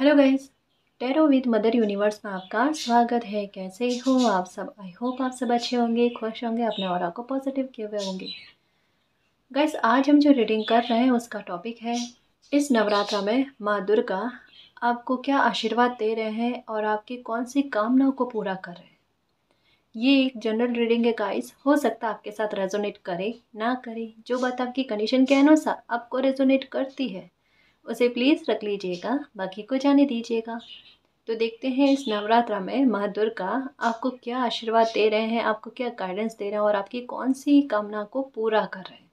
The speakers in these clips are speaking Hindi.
Hello guys tarot with mother universe में आपका स्वागत है कैसे हो आप सब आई होप आप सब अच्छे होंगे खुश होंगे अपने और को पॉजिटिव किए हुए होंगे गाइस आज हम जो रीडिंग कर रहे हैं उसका टॉपिक है इस नवरात्रा में माँ दुर्गा आपको क्या आशीर्वाद दे रहे हैं और आपकी कौन सी कामनाओं को पूरा कर रहे हैं ये एक जनरल रीडिंग है गाइस हो सकता है आपके साथ रेजोनेट करे ना करे जो बात आपकी कंडीशन के अनुसार आपको रेजोनेट करती है उसे प्लीज़ रख लीजिएगा बाकी को जाने दीजिएगा तो देखते हैं इस नवरात्रा में माँ दुर्गा आपको क्या आशीर्वाद दे रहे हैं आपको क्या गाइडेंस दे रहे हैं और आपकी कौन सी कामना को पूरा कर रहे हैं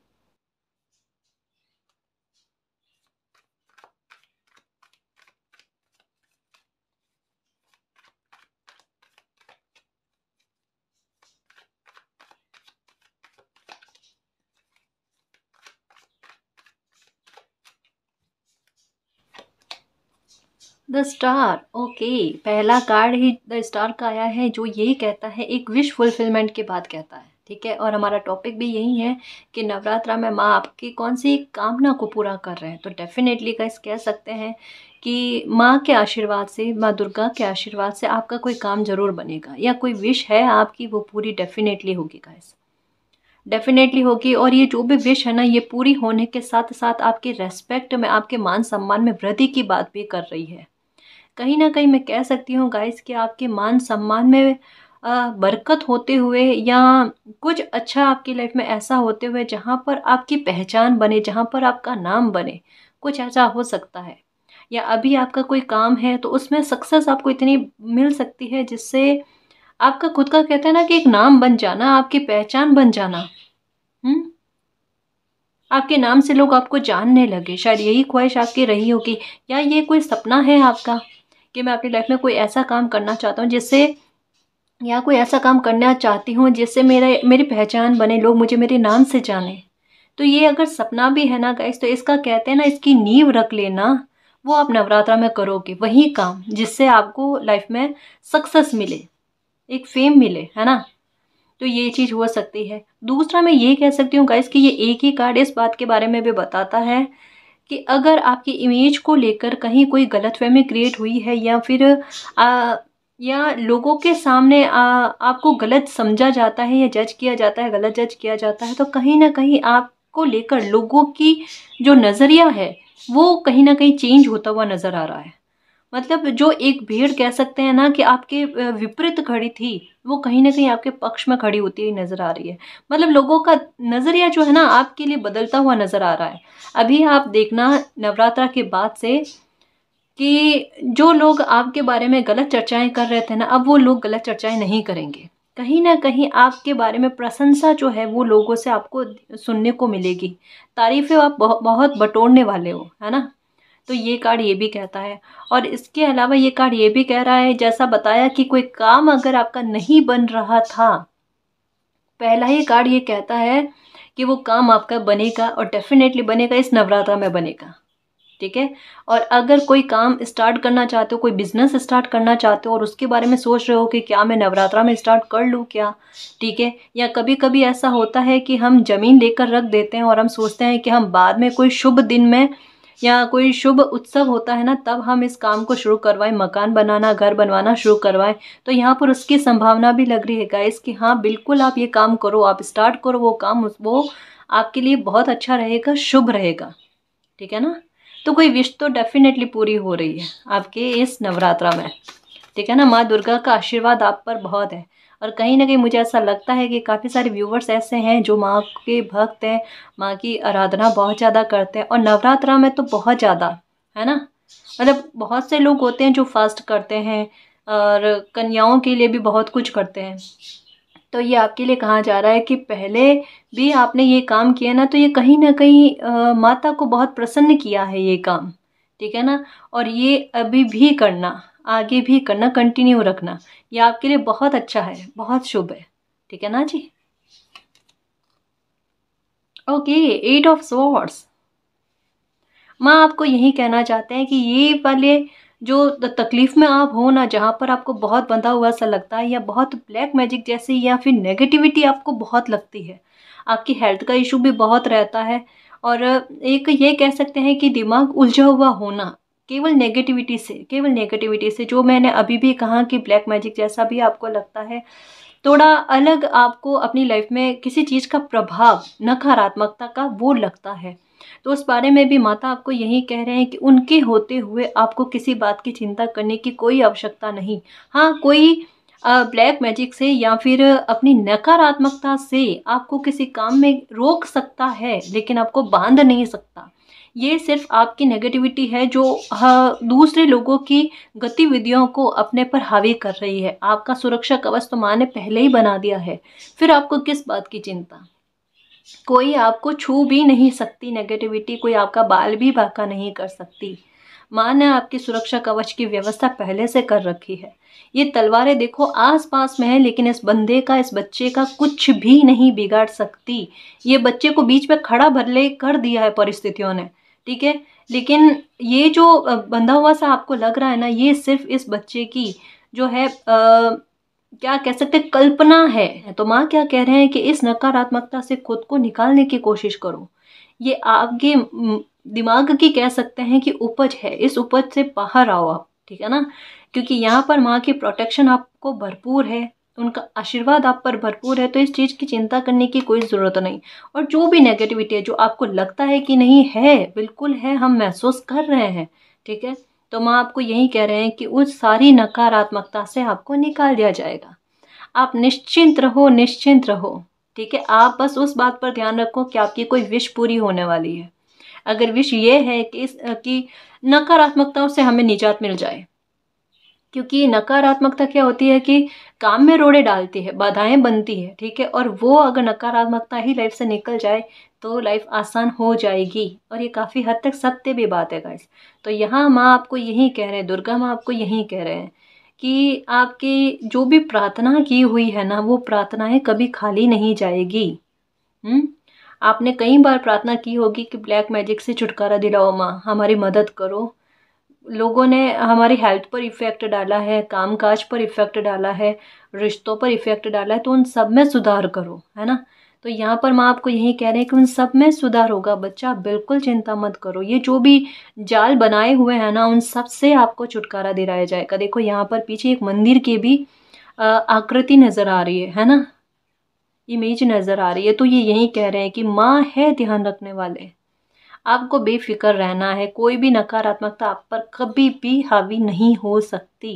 द स्टार ओके पहला कार्ड ही द स्टार का आया है जो ये कहता है एक विश फुलफिलमेंट के बाद कहता है ठीक है और हमारा टॉपिक भी यही है कि नवरात्रा में माँ आपकी कौन सी कामना को पूरा कर रहे हैं तो डेफिनेटली गाइस कह सकते हैं कि माँ के आशीर्वाद से माँ दुर्गा के आशीर्वाद से आपका कोई काम ज़रूर बनेगा या कोई विश है आपकी वो पूरी डेफिनेटली होगी गाइस डेफिनेटली होगी और ये जो भी विश है ना ये पूरी होने के साथ साथ आपके रेस्पेक्ट में आपके मान सम्मान में वृद्धि की बात भी कर रही है कहीं ना कहीं मैं कह सकती हूँ गाइस कि आपके मान सम्मान में बरकत होते हुए या कुछ अच्छा आपकी लाइफ में ऐसा होते हुए जहाँ पर आपकी पहचान बने जहाँ पर आपका नाम बने कुछ ऐसा हो सकता है या अभी आपका कोई काम है तो उसमें सक्सेस आपको इतनी मिल सकती है जिससे आपका खुद का कहते हैं ना कि एक नाम बन जाना आपकी पहचान बन जाना हम्म आपके नाम से लोग आपको जानने लगे शायद यही ख्वाहिश आपकी रही होगी या ये कोई सपना है आपका कि मैं अपनी लाइफ में कोई ऐसा काम करना चाहता हूँ जिससे या कोई ऐसा काम करना चाहती हूँ जिससे मेरा मेरी पहचान बने लोग मुझे मेरे नाम से जाने तो ये अगर सपना भी है ना गाइस तो इसका कहते हैं ना इसकी नींव रख लेना वो आप नवरात्रा में करोगे वही काम जिससे आपको लाइफ में सक्सेस मिले एक फेम मिले है ना तो ये चीज़ हो सकती है दूसरा मैं ये कह सकती हूँ गाइस कि ये एक ही कार्ड इस बात के बारे में भी बताता है कि अगर आपकी इमेज को लेकर कहीं कोई गलतफहमी क्रिएट हुई है या फिर आ, या लोगों के सामने आ, आपको गलत समझा जाता है या जज किया जाता है गलत जज किया जाता है तो कहीं ना कहीं आपको लेकर लोगों की जो नज़रिया है वो कहीं ना कहीं चेंज होता हुआ नज़र आ रहा है मतलब जो एक भीड़ कह सकते हैं ना कि आपके विपरीत खड़ी थी वो कहीं ना कहीं आपके पक्ष में खड़ी होती हुई नज़र आ रही है मतलब लोगों का नज़रिया जो है ना आपके लिए बदलता हुआ नज़र आ रहा है अभी आप देखना नवरात्रा के बाद से कि जो लोग आपके बारे में गलत चर्चाएं कर रहे थे ना अब वो लोग गलत चर्चाएं नहीं करेंगे कहीं ना कहीं आपके बारे में प्रशंसा जो है वो लोगों से आपको सुनने को मिलेगी तारीफ़ें आप बहुत बटोरने वाले हो है ना तो ये कार्ड ये भी कहता है और इसके अलावा ये कार्ड ये भी कह रहा है जैसा बताया कि कोई काम अगर आपका नहीं बन रहा था पहला ही कार्ड ये कहता है कि वो काम आपका बनेगा और डेफिनेटली बनेगा इस नवरात्रा में बनेगा ठीक है और अगर कोई काम स्टार्ट करना चाहते हो कोई बिजनेस स्टार्ट करना चाहते हो और उसके बारे में सोच रहे हो कि क्या मैं नवरात्रा में स्टार्ट कर लूँ क्या ठीक है या कभी कभी ऐसा होता है कि हम ज़मीन लेकर रख देते हैं और हम सोचते हैं कि हम बाद में कोई शुभ दिन में या कोई शुभ उत्सव होता है ना तब हम इस काम को शुरू करवाएं मकान बनाना घर बनवाना शुरू करवाएं तो यहाँ पर उसकी संभावना भी लग रही है गाइस कि हाँ बिल्कुल आप ये काम करो आप स्टार्ट करो वो काम वो आपके लिए बहुत अच्छा रहेगा शुभ रहेगा ठीक है ना तो कोई विश तो डेफिनेटली पूरी हो रही है आपके इस नवरात्रा में ठीक है ना माँ दुर्गा का आशीर्वाद आप पर बहुत है और कहीं ना कहीं मुझे ऐसा लगता है कि काफ़ी सारे व्यूवर्स ऐसे हैं जो माँ के भक्त हैं माँ की आराधना बहुत ज़्यादा करते हैं और नवरात्रा में तो बहुत ज़्यादा है ना मतलब बहुत से लोग होते हैं जो फास्ट करते हैं और कन्याओं के लिए भी बहुत कुछ करते हैं तो ये आपके लिए कहा जा रहा है कि पहले भी आपने ये काम किया ना तो ये कहीं ना कहीं माता को बहुत प्रसन्न किया है ये काम ठीक है ना और ये अभी भी करना आगे भी करना कंटिन्यू रखना ये आपके लिए बहुत अच्छा है बहुत शुभ है ठीक है ना जी ओके एट ऑफ सोर्स माँ आपको यही कहना चाहते हैं कि ये वाले जो तकलीफ़ में आप हो ना जहाँ पर आपको बहुत बंधा हुआ सा लगता है या बहुत ब्लैक मैजिक जैसे या फिर नेगेटिविटी आपको बहुत लगती है आपकी हेल्थ का इशू भी बहुत रहता है और एक ये कह सकते हैं कि दिमाग उलझा हुआ होना केवल नेगेटिविटी से केवल नेगेटिविटी से जो मैंने अभी भी कहा कि ब्लैक मैजिक जैसा भी आपको लगता है थोड़ा अलग आपको अपनी लाइफ में किसी चीज़ का प्रभाव नकारात्मकता का वो लगता है तो उस बारे में भी माता आपको यही कह रहे हैं कि उनके होते हुए आपको किसी बात की चिंता करने की कोई आवश्यकता नहीं हाँ कोई ब्लैक मैजिक से या फिर अपनी नकारात्मकता से आपको किसी काम में रोक सकता है लेकिन आपको बांध नहीं सकता ये सिर्फ आपकी नेगेटिविटी है जो हाँ, दूसरे लोगों की गतिविधियों को अपने पर हावी कर रही है आपका सुरक्षा कवच तो माँ ने पहले ही बना दिया है फिर आपको किस बात की चिंता कोई आपको छू भी नहीं सकती नेगेटिविटी कोई आपका बाल भी बाका नहीं कर सकती माँ ने आपकी सुरक्षा कवच की व्यवस्था पहले से कर रखी है ये तलवारें देखो आस पास में है लेकिन इस बंदे का इस बच्चे का कुछ भी नहीं बिगाड़ सकती ये बच्चे को बीच में खड़ा भरले कर दिया है परिस्थितियों ने ठीक है लेकिन ये जो बंधा हुआ सा आपको लग रहा है ना ये सिर्फ इस बच्चे की जो है आ, क्या कह सकते कल्पना है तो माँ क्या कह रहे हैं कि इस नकारात्मकता से खुद को निकालने की कोशिश करो ये आपके दिमाग की कह सकते हैं कि उपज है इस उपज से बाहर आओ आप ठीक है ना क्योंकि यहाँ पर माँ की प्रोटेक्शन आपको भरपूर है उनका आशीर्वाद आप पर भरपूर है तो इस चीज़ की चिंता करने की कोई ज़रूरत नहीं और जो भी नेगेटिविटी है जो आपको लगता है कि नहीं है बिल्कुल है हम महसूस कर रहे हैं ठीक है तो माँ आपको यही कह रहे हैं कि उस सारी नकारात्मकता से आपको निकाल दिया जाएगा आप निश्चिंत रहो निश्चिंत रहो ठीक है आप बस उस बात पर ध्यान रखो कि आपकी कोई विश पूरी होने वाली है अगर विश ये है कि इस कि नकारात्मकताओं से हमें निजात मिल जाए क्योंकि नकारात्मकता क्या होती है कि काम में रोड़े डालती है बाधाएं बनती है ठीक है और वो अगर नकारात्मकता ही लाइफ से निकल जाए तो लाइफ आसान हो जाएगी और ये काफ़ी हद तक सत्य भी बात है गाइस तो यहाँ माँ आपको यही कह रहे हैं दुर्गा माँ आपको यही कह रहे हैं कि आपकी जो भी प्रार्थना की हुई है ना वो प्रार्थनाएँ कभी खाली नहीं जाएगी हुँ? हम्म? आपने कई बार प्रार्थना की होगी कि ब्लैक मैजिक से छुटकारा दिलाओ माँ हमारी मदद करो लोगों ने हमारी हेल्थ पर इफ़ेक्ट डाला है कामकाज पर इफ़ेक्ट डाला है रिश्तों पर इफ़ेक्ट डाला है तो उन सब में सुधार करो है ना तो यहाँ पर माँ आपको यही कह रहे हैं कि उन सब में सुधार होगा बच्चा बिल्कुल चिंता मत करो ये जो भी जाल बनाए हुए हैं ना उन सब से आपको छुटकारा दिलाया जाएगा देखो यहाँ पर पीछे एक मंदिर की भी आकृति नज़र आ रही है है ना इमेज नज़र आ रही है तो ये यही कह रहे हैं कि माँ है ध्यान रखने वाले आपको बेफिक्र रहना है कोई भी नकारात्मकता आप पर कभी भी हावी नहीं हो सकती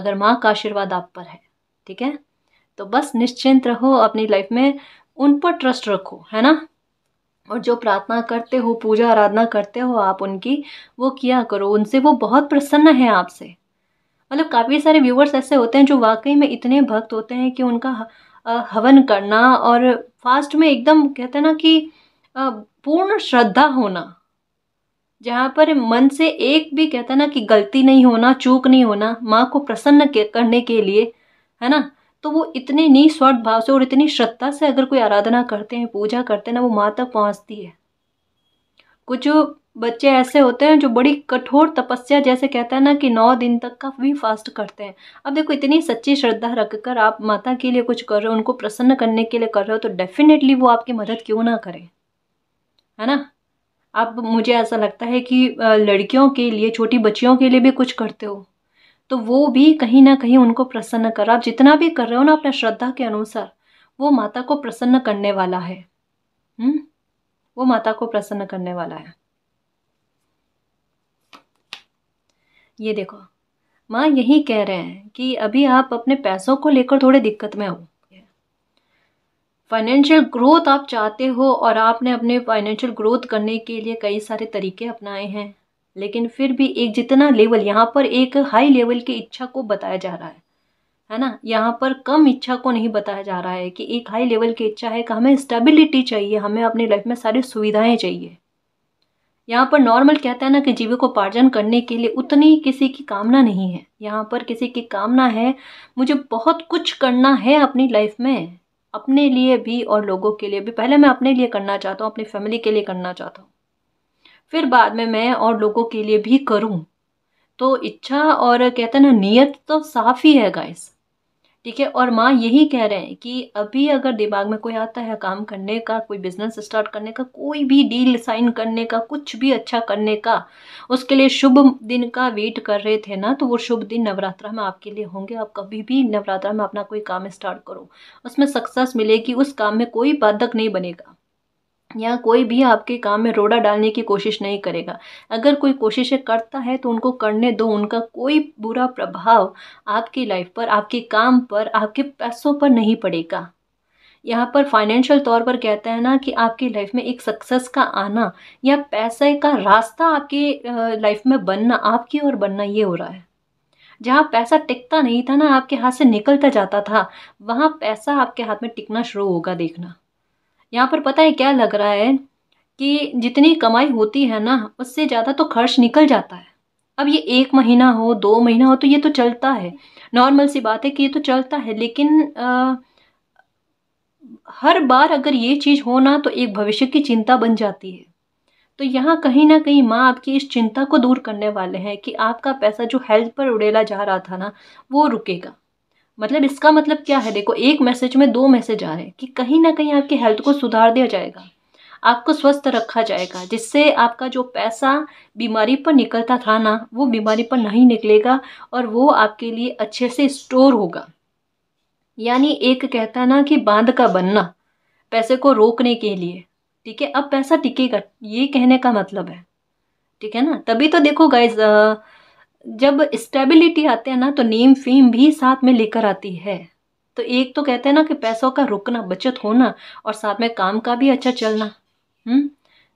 अगर माँ का आशीर्वाद आप पर है ठीक है तो बस निश्चिंत रहो अपनी लाइफ में उन पर ट्रस्ट रखो है ना और जो प्रार्थना करते हो पूजा आराधना करते हो आप उनकी वो किया करो उनसे वो बहुत प्रसन्न है आपसे मतलब काफ़ी सारे व्यूवर्स ऐसे होते हैं जो वाकई में इतने भक्त होते हैं कि उनका हवन करना और फास्ट में एकदम कहते हैं ना कि पूर्ण श्रद्धा होना जहाँ पर मन से एक भी हैं ना कि गलती नहीं होना चूक नहीं होना माँ को प्रसन्न करने के लिए है ना तो वो इतने निस्वार्थ भाव से और इतनी श्रद्धा से अगर कोई आराधना करते हैं पूजा करते हैं ना वो माँ तक पहुँचती है कुछ बच्चे ऐसे होते हैं जो बड़ी कठोर तपस्या जैसे कहते हैं ना कि नौ दिन तक का भी फास्ट करते हैं अब देखो इतनी सच्ची श्रद्धा रख कर आप माता के लिए कुछ कर रहे हो उनको प्रसन्न करने के लिए कर रहे हो तो डेफिनेटली वो आपकी मदद क्यों ना करें है ना आप मुझे ऐसा लगता है कि लड़कियों के लिए छोटी बच्चियों के लिए भी कुछ करते हो तो वो भी कहीं ना कहीं उनको प्रसन्न कर आप जितना भी कर रहे हो ना अपने श्रद्धा के अनुसार वो माता को प्रसन्न करने वाला है हुँ? हम्म? वो माता को प्रसन्न करने वाला है ये देखो माँ यही कह रहे हैं कि अभी आप अपने पैसों को लेकर थोड़े दिक्कत में हो फाइनेंशियल ग्रोथ आप चाहते हो और आपने अपने फाइनेंशियल ग्रोथ करने के लिए कई सारे तरीके अपनाए हैं लेकिन फिर भी एक जितना लेवल यहाँ पर एक हाई लेवल की इच्छा को बताया जा रहा है है ना यहाँ पर कम इच्छा को नहीं बताया जा रहा है कि एक हाई लेवल की इच्छा है कि हमें स्टेबिलिटी चाहिए हमें अपनी लाइफ में सारी सुविधाएं चाहिए यहाँ पर नॉर्मल कहता है ना कि जीविकोपार्जन करने के लिए उतनी किसी की कामना नहीं है यहाँ पर किसी की कामना है मुझे बहुत कुछ करना है अपनी लाइफ में अपने लिए भी और लोगों के लिए भी पहले मैं अपने लिए करना चाहता हूँ अपनी फैमिली के लिए करना चाहता हूँ फिर बाद में मैं और लोगों के लिए भी करूँ तो इच्छा और कहते हैं ना नीयत तो साफ़ ही है गाइस ठीक है और माँ यही कह रहे हैं कि अभी अगर दिमाग में कोई आता है काम करने का कोई बिजनेस स्टार्ट करने का कोई भी डील साइन करने का कुछ भी अच्छा करने का उसके लिए शुभ दिन का वेट कर रहे थे ना तो वो शुभ दिन नवरात्रा में आपके लिए होंगे आप कभी भी नवरात्रा में अपना कोई काम स्टार्ट करो उसमें सक्सेस मिलेगी उस काम में कोई बाधक नहीं बनेगा या कोई भी आपके काम में रोड़ा डालने की कोशिश नहीं करेगा अगर कोई कोशिशें करता है तो उनको करने दो उनका कोई बुरा प्रभाव आपकी लाइफ पर आपके काम पर आपके पैसों पर नहीं पड़ेगा यहाँ पर फाइनेंशियल तौर पर कहते हैं ना कि आपकी लाइफ में एक सक्सेस का आना या पैसे का रास्ता आपके लाइफ में बनना आपकी ओर बनना ये हो रहा है जहाँ पैसा टिकता नहीं था ना आपके हाथ से निकलता जाता था वहाँ पैसा आपके हाथ में टिकना शुरू होगा देखना यहाँ पर पता है क्या लग रहा है कि जितनी कमाई होती है ना उससे ज़्यादा तो खर्च निकल जाता है अब ये एक महीना हो दो महीना हो तो ये तो चलता है नॉर्मल सी बात है कि ये तो चलता है लेकिन आ, हर बार अगर ये चीज़ हो ना तो एक भविष्य की चिंता बन जाती है तो यहाँ कहीं ना कहीं माँ आपकी इस चिंता को दूर करने वाले हैं कि आपका पैसा जो हेल्थ पर उड़ेला जा रहा था ना वो रुकेगा मतलब इसका मतलब क्या है देखो एक मैसेज में दो मैसेज आ रहे हैं कि कहीं ना कहीं आपकी हेल्थ को सुधार दिया जाएगा आपको स्वस्थ रखा जाएगा जिससे आपका जो पैसा बीमारी पर निकलता था ना वो बीमारी पर नहीं निकलेगा और वो आपके लिए अच्छे से स्टोर होगा यानी एक कहता ना कि बांध का बनना पैसे को रोकने के लिए ठीक है अब पैसा टिकेगा ये कहने का मतलब है ठीक है ना तभी तो देखो गाइज जब स्टेबिलिटी आते हैं ना तो नेम फेम भी साथ में लेकर आती है तो एक तो कहते हैं ना कि पैसों का रुकना बचत होना और साथ में काम का भी अच्छा चलना हम्म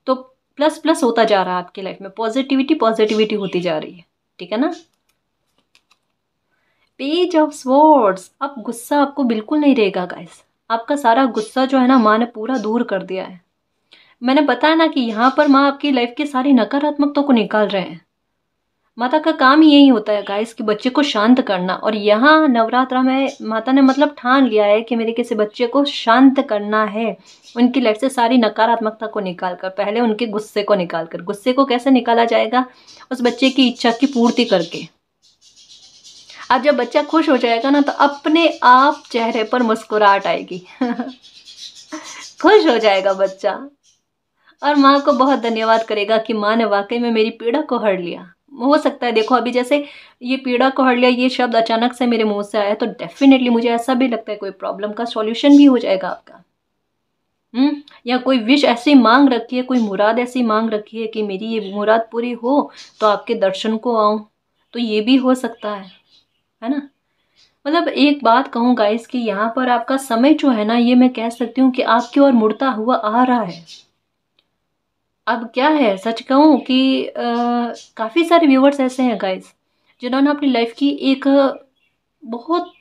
तो प्लस प्लस होता जा रहा है आपकी लाइफ में पॉजिटिविटी पॉजिटिविटी होती जा रही है ठीक है ना पेज ऑफ स्वर्ड्स अब गुस्सा आपको बिल्कुल नहीं रहेगा गाइस आपका सारा गुस्सा जो है ना माँ ने पूरा दूर कर दिया है मैंने बताया ना कि यहाँ पर माँ आपकी लाइफ के सारे नकारात्मकता को निकाल रहे हैं माता का काम यही होता है गाइस कि बच्चे को शांत करना और यहाँ नवरात्रा में माता ने मतलब ठान लिया है कि मेरे किसी बच्चे को शांत करना है उनकी लाइफ से सारी नकारात्मकता को निकाल कर पहले उनके गुस्से को निकाल कर गुस्से को कैसे निकाला जाएगा उस बच्चे की इच्छा की पूर्ति करके अब जब बच्चा खुश हो जाएगा ना तो अपने आप चेहरे पर मुस्कुराहट आएगी खुश हो जाएगा बच्चा और माँ को बहुत धन्यवाद करेगा कि माँ ने वाकई में मेरी पीड़ा को हर लिया हो सकता है देखो अभी जैसे ये पीड़ा को हड़ लिया ये शब्द अचानक से मेरे मुंह से आया तो डेफिनेटली मुझे ऐसा भी लगता है कोई प्रॉब्लम का सॉल्यूशन भी हो जाएगा आपका हम्म या कोई विश ऐसी मांग रखी है कोई मुराद ऐसी मांग रखी है कि मेरी ये मुराद पूरी हो तो आपके दर्शन को आऊँ तो ये भी हो सकता है है ना मतलब एक बात कहूँ गाइस कि यहाँ पर आपका समय जो है ना ये मैं कह सकती हूँ कि आपकी ओर मुड़ता हुआ आ रहा है अब क्या है सच कहूँ कि काफ़ी सारे व्यूवर्स ऐसे हैं गाइस जिन्होंने अपनी लाइफ की एक बहुत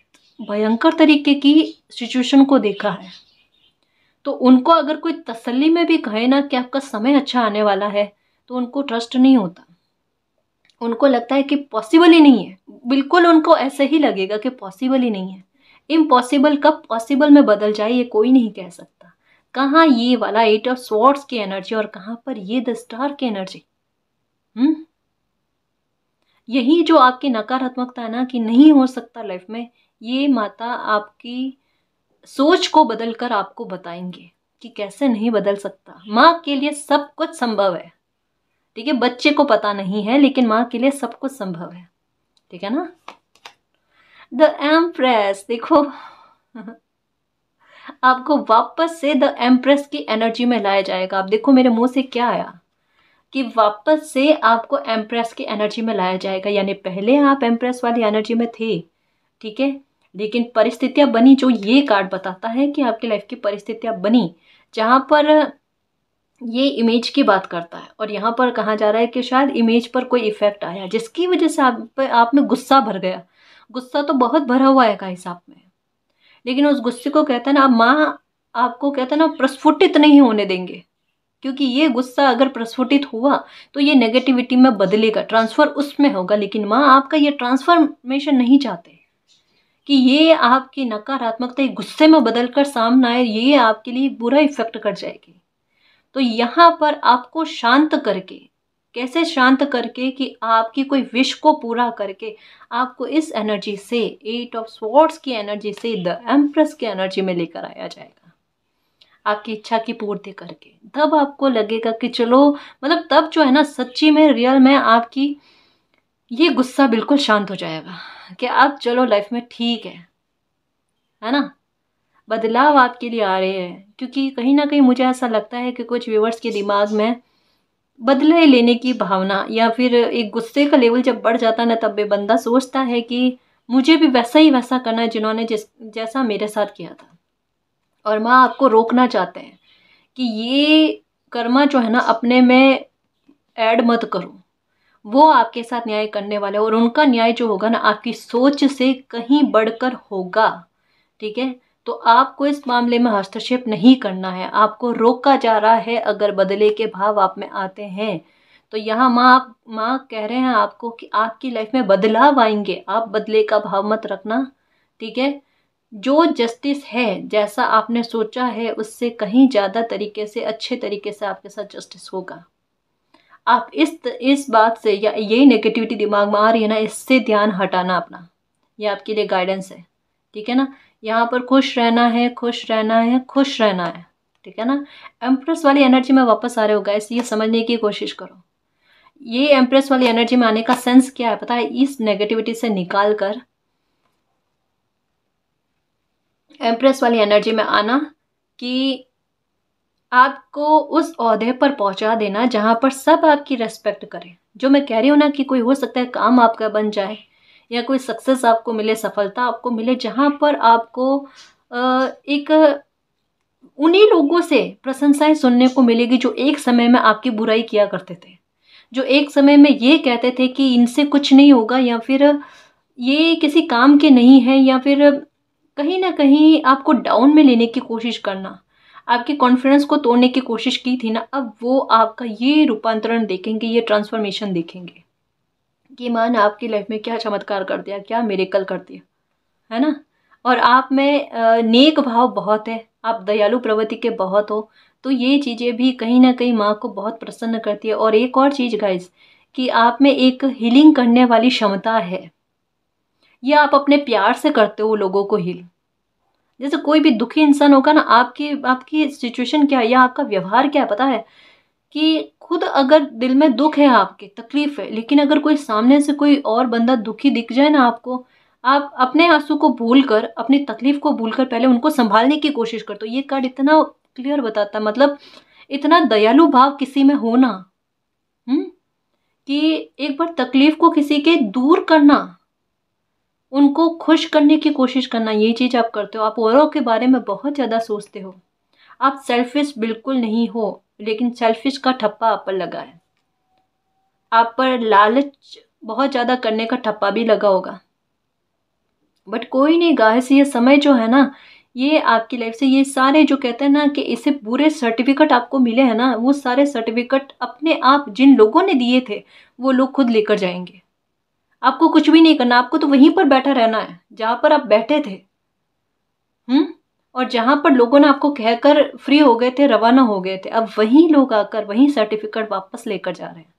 भयंकर तरीके की सिचुएशन को देखा है तो उनको अगर कोई तसल्ली में भी कहे ना कि आपका समय अच्छा आने वाला है तो उनको ट्रस्ट नहीं होता उनको लगता है कि पॉसिबल ही नहीं है बिल्कुल उनको ऐसे ही लगेगा कि पॉसिबल ही नहीं है इम्पॉसिबल कब पॉसिबल में बदल जाए ये कोई नहीं कह सकता कहाँ ये वाला एट ऑफ स्वॉर्ड्स की एनर्जी और कहाँ पर ये द स्टार की एनर्जी हम्म यही जो आपकी नकारात्मकता है ना कि नहीं हो सकता लाइफ में ये माता आपकी सोच को बदल कर आपको बताएंगे कि कैसे नहीं बदल सकता माँ के लिए सब कुछ संभव है ठीक है बच्चे को पता नहीं है लेकिन माँ के लिए सब कुछ संभव है ठीक है ना द एम्प्रेस देखो आपको वापस से द एम्प्रेस की एनर्जी में लाया जाएगा आप देखो मेरे मुंह से क्या आया कि वापस से आपको एम्प्रेस की एनर्जी में लाया जाएगा यानी पहले आप एम्प्रेस वाली एनर्जी में थे ठीक है लेकिन परिस्थितियाँ बनी जो ये कार्ड बताता है कि आपकी लाइफ की परिस्थितियाँ बनी जहाँ पर ये इमेज की बात करता है और यहाँ पर कहा जा रहा है कि शायद इमेज पर कोई इफेक्ट आया जिसकी वजह से आप आप में गुस्सा भर गया गुस्सा तो बहुत भरा हुआ है का हिसाब में लेकिन उस गुस्से को कहता है ना माँ आपको कहता ना प्रस्फुटित नहीं होने देंगे क्योंकि ये गुस्सा अगर प्रस्फुटित हुआ तो ये नेगेटिविटी में बदलेगा ट्रांसफ़र उसमें होगा लेकिन माँ आपका ये ट्रांसफॉर्मेशन नहीं चाहते कि ये आपकी नकारात्मकता गुस्से में बदल कर सामना आए ये आपके लिए बुरा इफेक्ट कर जाएगी तो यहाँ पर आपको शांत करके कैसे शांत करके कि आपकी कोई विश को पूरा करके आपको इस एनर्जी से एट ऑफ स्वॉर्ड्स की एनर्जी से द एम्प्रेस की एनर्जी में लेकर आया जाएगा आपकी इच्छा की पूर्ति करके तब आपको लगेगा कि चलो मतलब तब जो है ना सच्ची में रियल में आपकी ये गुस्सा बिल्कुल शांत हो जाएगा कि आप चलो लाइफ में ठीक है है ना बदलाव आपके लिए आ रहे हैं क्योंकि कहीं ना कहीं मुझे ऐसा लगता है कि कुछ व्यूवर्स के दिमाग में बदले लेने की भावना या फिर एक गुस्से का लेवल जब बढ़ जाता है ना तब वे बंदा सोचता है कि मुझे भी वैसा ही वैसा करना है जिन्होंने जिस जैसा मेरे साथ किया था और माँ आपको रोकना चाहते हैं कि ये कर्मा जो है ना अपने में ऐड मत करो वो आपके साथ न्याय करने वाले और उनका न्याय जो होगा ना आपकी सोच से कहीं बढ़कर होगा ठीक है तो आपको इस मामले में हस्तक्षेप नहीं करना है आपको रोका जा रहा है अगर बदले के भाव आप में आते हैं तो यहाँ माँ आप माँ कह रहे हैं आपको कि आपकी लाइफ में बदलाव आएंगे आप बदले का भाव मत रखना ठीक है जो जस्टिस है जैसा आपने सोचा है उससे कहीं ज़्यादा तरीके से अच्छे तरीके से आपके साथ जस्टिस होगा आप इस इस बात से या यही नेगेटिविटी दिमाग में आ रही है ना इससे ध्यान हटाना अपना ये आपके लिए गाइडेंस है ठीक है ना यहाँ पर खुश रहना है खुश रहना है खुश रहना है ठीक है ना एम्प्रेस वाली एनर्जी में वापस आ रहे हो गाइस ये समझने की कोशिश करो ये एम्प्रेस वाली एनर्जी में आने का सेंस क्या है पता है इस नेगेटिविटी से निकाल कर एम्प्रेस वाली एनर्जी में आना कि आपको उस उसदे पर पहुंचा देना जहाँ पर सब आपकी रेस्पेक्ट करें जो मैं कह रही हूँ ना कि कोई हो सकता है काम आपका बन जाए या कोई सक्सेस आपको मिले सफलता आपको मिले जहाँ पर आपको एक उन्हीं लोगों से प्रशंसाएं सुनने को मिलेगी जो एक समय में आपकी बुराई किया करते थे जो एक समय में ये कहते थे कि इनसे कुछ नहीं होगा या फिर ये किसी काम के नहीं है या फिर कहीं ना कहीं आपको डाउन में लेने की कोशिश करना आपके कॉन्फिडेंस को तोड़ने की कोशिश की थी ना अब वो आपका ये रूपांतरण देखेंगे ये ट्रांसफॉर्मेशन देखेंगे कि माँ ने आपकी लाइफ में क्या चमत्कार कर दिया क्या मेरेकल कर दिया है ना और आप में नेक भाव बहुत है आप दयालु प्रवृत्ति के बहुत हो तो ये चीज़ें भी कहीं ना कहीं माँ को बहुत प्रसन्न करती है और एक और चीज़ गाइज कि आप में एक हीलिंग करने वाली क्षमता है या आप अपने प्यार से करते हो लोगों को हील जैसे कोई भी दुखी इंसान होगा ना आपकी आपकी सिचुएशन क्या है या आपका व्यवहार क्या है पता है कि खुद अगर दिल में दुख है आपके तकलीफ है लेकिन अगर कोई सामने से कोई और बंदा दुखी दिख जाए ना आपको आप अपने आंसू को भूल कर अपनी तकलीफ को भूल कर पहले उनको संभालने की कोशिश कर दो ये कार्ड इतना क्लियर बताता मतलब इतना दयालु भाव किसी में होना हम्म कि एक बार तकलीफ को किसी के दूर करना उनको खुश करने की कोशिश करना ये चीज़ आप करते हो आप औरों के बारे में बहुत ज़्यादा सोचते हो आप सेल्फिश बिल्कुल नहीं हो लेकिन सेल्फिश का ठप्पा आप पर लगा है आप पर लालच बहुत ज़्यादा करने का ठप्पा भी लगा होगा बट कोई नहीं गाहे से ये समय जो है ना ये आपकी लाइफ से ये सारे जो कहते हैं ना कि इसे बुरे सर्टिफिकेट आपको मिले हैं ना वो सारे सर्टिफिकेट अपने आप जिन लोगों ने दिए थे वो लोग खुद लेकर जाएंगे आपको कुछ भी नहीं करना आपको तो वहीं पर बैठा रहना है जहाँ पर आप बैठे थे हम्म और जहाँ पर लोगों ने आपको कहकर फ्री हो गए थे रवाना हो गए थे अब वहीं लोग आकर वहीं सर्टिफिकेट वापस लेकर जा रहे हैं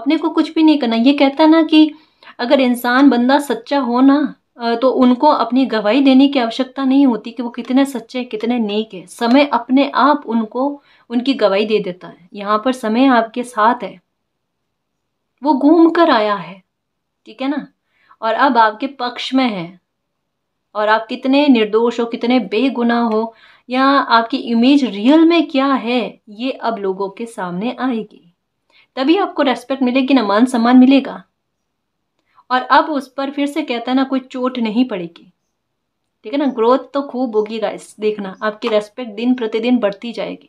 अपने को कुछ भी नहीं करना ये कहता ना कि अगर इंसान बंदा सच्चा हो ना तो उनको अपनी गवाही देने की आवश्यकता नहीं होती कि वो कितने सच्चे हैं कितने नेक है समय अपने आप उनको उनकी गवाही दे देता है यहाँ पर समय आपके साथ है वो घूम कर आया है ठीक है ना और अब आपके पक्ष में है और आप कितने निर्दोष हो कितने बेगुना हो या आपकी इमेज रियल में क्या है ये अब लोगों के सामने आएगी तभी आपको रेस्पेक्ट मिलेगी ना मान सम्मान मिलेगा और अब उस पर फिर से कहता है ना कोई चोट नहीं पड़ेगी ठीक है ना ग्रोथ तो खूब होगी गाइस देखना आपकी रेस्पेक्ट दिन प्रतिदिन बढ़ती जाएगी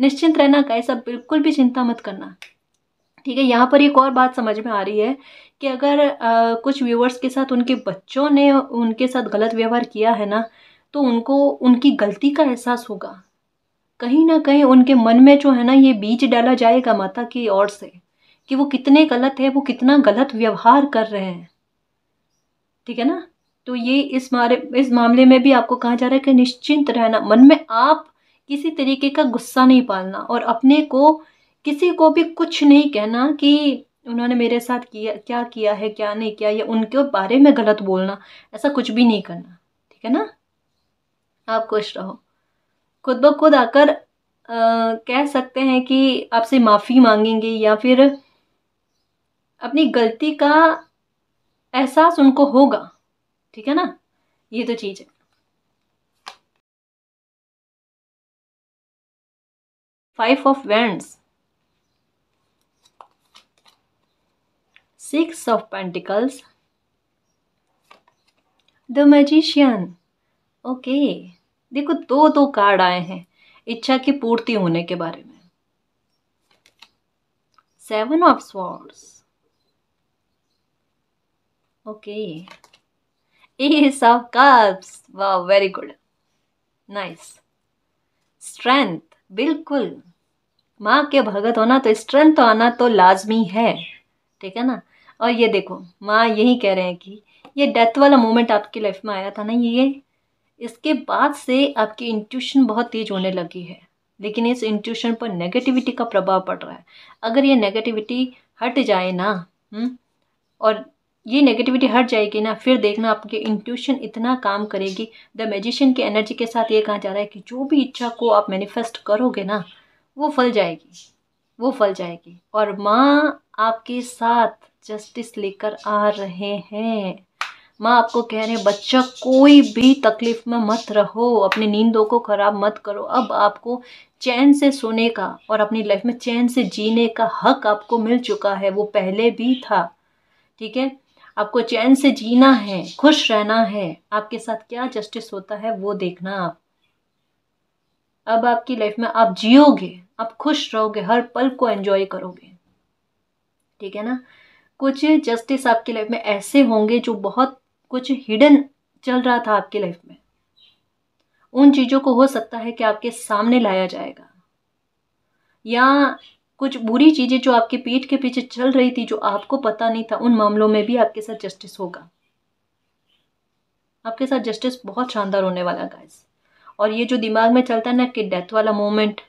निश्चिंत रहना गाइस अब बिल्कुल भी चिंता मत करना ठीक है यहाँ पर एक और बात समझ में आ रही है कि अगर आ, कुछ व्यूवर्स के साथ उनके बच्चों ने उनके साथ गलत व्यवहार किया है ना तो उनको उनकी गलती का एहसास होगा कहीं ना कहीं उनके मन में जो है ना ये बीज डाला जाएगा माता की ओर से कि वो कितने गलत है वो कितना गलत व्यवहार कर रहे हैं ठीक है ना तो ये इस मारे इस मामले में भी आपको कहा जा रहा है कि निश्चिंत रहना मन में आप किसी तरीके का गुस्सा नहीं पालना और अपने को किसी को भी कुछ नहीं कहना कि उन्होंने मेरे साथ किया क्या किया है क्या नहीं किया या उनके बारे में गलत बोलना ऐसा कुछ भी नहीं करना ठीक है ना आप खुश रहो खुद ब खुद आकर आ, कह सकते हैं कि आपसे माफ़ी मांगेंगे या फिर अपनी गलती का एहसास उनको होगा ठीक है ना ये तो चीज़ है five of wands six of pentacles the magician okay देखो दो दो कार्ड आए हैं इच्छा की पूर्ति होने के बारे में seven of swords okay ace of cups वाह वेरी गुड नाइस स्ट्रेंथ बिल्कुल माँ के भगत होना तो स्ट्रेंथ तो आना तो लाजमी है ठीक है ना और ये देखो माँ यही कह रहे हैं कि ये डेथ वाला मोमेंट आपकी लाइफ में आया था ना ये इसके बाद से आपकी इंट्यूशन बहुत तेज होने लगी है लेकिन इस इंट्यूशन पर नेगेटिविटी का प्रभाव पड़ रहा है अगर ये नेगेटिविटी हट जाए ना हम्म, और ये नेगेटिविटी हट जाएगी ना फिर देखना आपके इंट्यूशन इतना काम करेगी द मेजिशियन की एनर्जी के साथ ये कहा जा रहा है कि जो भी इच्छा को आप मैनिफेस्ट करोगे ना वो फल जाएगी वो फल जाएगी और माँ आपके साथ जस्टिस लेकर आ रहे हैं माँ आपको कह रहे हैं बच्चा कोई भी तकलीफ में मत रहो अपनी नींदों को ख़राब मत करो अब आपको चैन से सोने का और अपनी लाइफ में चैन से जीने का हक आपको मिल चुका है वो पहले भी था ठीक है आपको चैन से जीना है खुश रहना है आपके साथ क्या जस्टिस होता है वो देखना आप अब आपकी लाइफ में आप जियोगे आप खुश रहोगे हर पल को एंजॉय करोगे ठीक है ना कुछ जस्टिस आपकी लाइफ में ऐसे होंगे जो बहुत कुछ हिडन चल रहा था आपकी लाइफ में उन चीज़ों को हो सकता है कि आपके सामने लाया जाएगा या कुछ बुरी चीज़ें जो आपके पीठ के पीछे चल रही थी जो आपको पता नहीं था उन मामलों में भी आपके साथ जस्टिस होगा आपके साथ जस्टिस बहुत शानदार होने वाला गाइस और ये जो दिमाग में चलता है ना कि डेथ वाला मोमेंट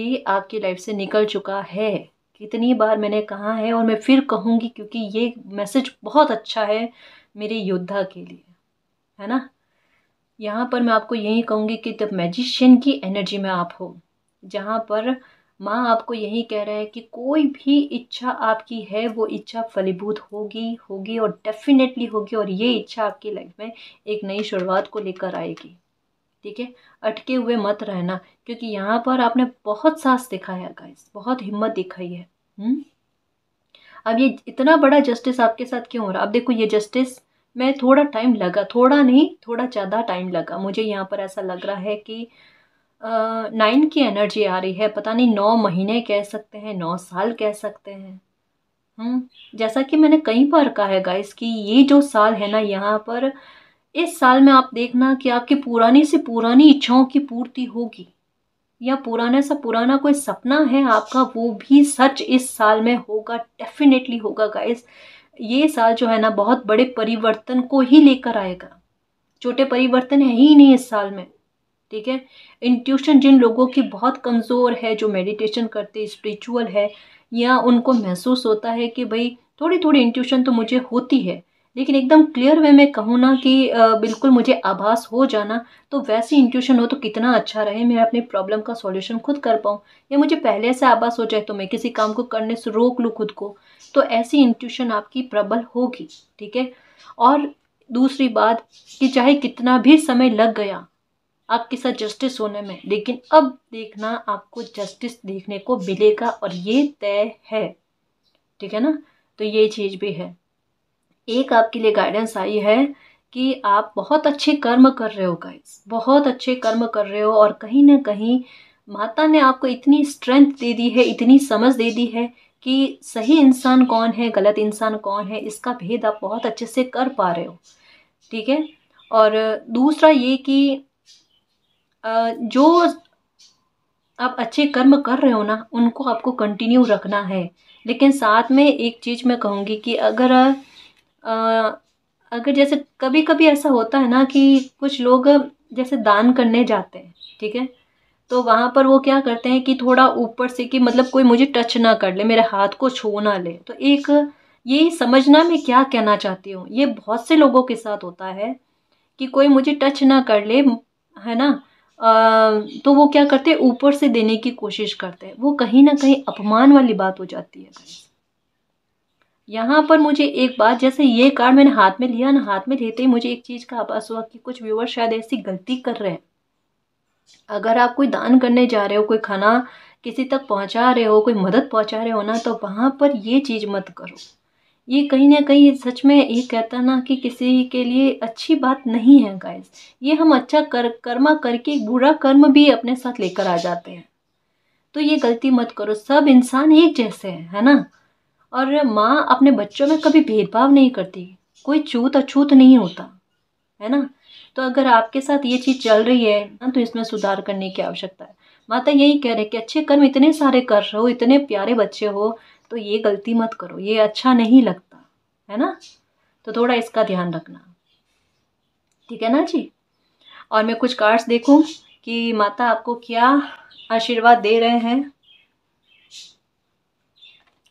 ये आपकी लाइफ से निकल चुका है कितनी बार मैंने कहा है और मैं फिर कहूँगी क्योंकि ये मैसेज बहुत अच्छा है मेरे योद्धा के लिए है ना यहाँ पर मैं आपको यही कहूँगी कि द मैजिशियन की एनर्जी में आप हो जहाँ पर माँ आपको यही कह रहा है कि कोई भी इच्छा आपकी है वो इच्छा फलीभूत होगी होगी और डेफिनेटली होगी और ये इच्छा आपकी लाइफ में एक नई शुरुआत को लेकर आएगी ठीक है अटके हुए मत रहना क्योंकि यहाँ पर आपने बहुत साहस दिखाया गाइस बहुत हिम्मत दिखाई है हुँ? हम्म? अब ये इतना बड़ा जस्टिस आपके साथ क्यों हो रहा है अब देखो ये जस्टिस में थोड़ा टाइम लगा थोड़ा नहीं थोड़ा ज़्यादा टाइम लगा मुझे यहाँ पर ऐसा लग रहा है कि नाइन की एनर्जी आ रही है पता नहीं नौ महीने कह सकते हैं नौ साल कह सकते हैं हम्म? जैसा कि मैंने कई बार कहा है गाइस कि ये जो साल है ना यहाँ पर इस साल में आप देखना कि आपकी पुरानी से पुरानी इच्छाओं की पूर्ति होगी या पुराना सा पुराना कोई सपना है आपका वो भी सच इस साल में होगा डेफिनेटली होगा गाइस ये साल जो है ना बहुत बड़े परिवर्तन को ही लेकर आएगा छोटे परिवर्तन है ही नहीं इस साल में ठीक है इंट्यूशन जिन लोगों की बहुत कमज़ोर है जो मेडिटेशन करते स्पिरिचुअल है या उनको महसूस होता है कि भाई थोड़ी थोड़ी इंट्यूशन तो मुझे होती है लेकिन एकदम क्लियर वे में कहूँ ना कि बिल्कुल मुझे आभास हो जाना तो वैसी इंट्यूशन हो तो कितना अच्छा रहे मैं अपनी प्रॉब्लम का सॉल्यूशन खुद कर पाऊँ या मुझे पहले से आभास हो जाए तो मैं किसी काम को करने से रोक लूँ खुद को तो ऐसी इंट्यूशन आपकी प्रबल होगी ठीक है और दूसरी बात कि चाहे कितना भी समय लग गया आपके साथ जस्टिस होने में लेकिन अब देखना आपको जस्टिस देखने को मिलेगा और ये तय है ठीक है ना तो ये चीज़ भी है एक आपके लिए गाइडेंस आई है कि आप बहुत अच्छे कर्म कर रहे हो गाइस बहुत अच्छे कर्म कर रहे हो और कहीं ना कहीं माता ने आपको इतनी स्ट्रेंथ दे दी है इतनी समझ दे दी है कि सही इंसान कौन है गलत इंसान कौन है इसका भेद आप बहुत अच्छे से कर पा रहे हो ठीक है और दूसरा ये कि जो आप अच्छे कर्म कर रहे हो ना उनको आपको कंटिन्यू रखना है लेकिन साथ में एक चीज़ मैं कहूँगी कि अगर अगर जैसे कभी कभी ऐसा होता है ना कि कुछ लोग जैसे दान करने जाते हैं ठीक है तो वहाँ पर वो क्या करते हैं कि थोड़ा ऊपर से कि मतलब कोई मुझे टच ना कर ले मेरे हाथ को छू ना ले तो एक ये समझना मैं क्या कहना चाहती हूँ ये बहुत से लोगों के साथ होता है कि कोई मुझे टच ना कर ले है ना आ, तो वो क्या करते हैं ऊपर से देने की कोशिश करते हैं वो कहीं ना कहीं अपमान वाली बात हो जाती है यहाँ पर मुझे एक बात जैसे ये कार्ड मैंने हाथ में लिया ना हाथ में लेते ही मुझे एक चीज़ का आभास हुआ कि कुछ व्यूवर शायद ऐसी गलती कर रहे हैं अगर आप कोई दान करने जा रहे हो कोई खाना किसी तक पहुँचा रहे हो कोई मदद पहुँचा रहे हो ना तो वहाँ पर ये चीज़ मत करो ये कहीं ना कहीं सच में ये कहता ना कि किसी के लिए अच्छी बात नहीं है गाइस ये हम अच्छा कर कर्मा करके बुरा कर्म भी अपने साथ लेकर आ जाते हैं तो ये गलती मत करो सब इंसान एक जैसे हैं है ना और माँ अपने बच्चों में कभी भेदभाव नहीं करती कोई छूत अछूत नहीं होता है ना तो अगर आपके साथ ये चीज़ चल रही है ना तो इसमें सुधार करने की आवश्यकता है माता यही कह रहे कि अच्छे कर्म इतने सारे कर रहे हो इतने प्यारे बच्चे हो तो ये गलती मत करो ये अच्छा नहीं लगता है ना तो थोड़ा इसका ध्यान रखना ठीक है ना जी और मैं कुछ कार्ड्स देखूं कि माता आपको क्या आशीर्वाद दे रहे हैं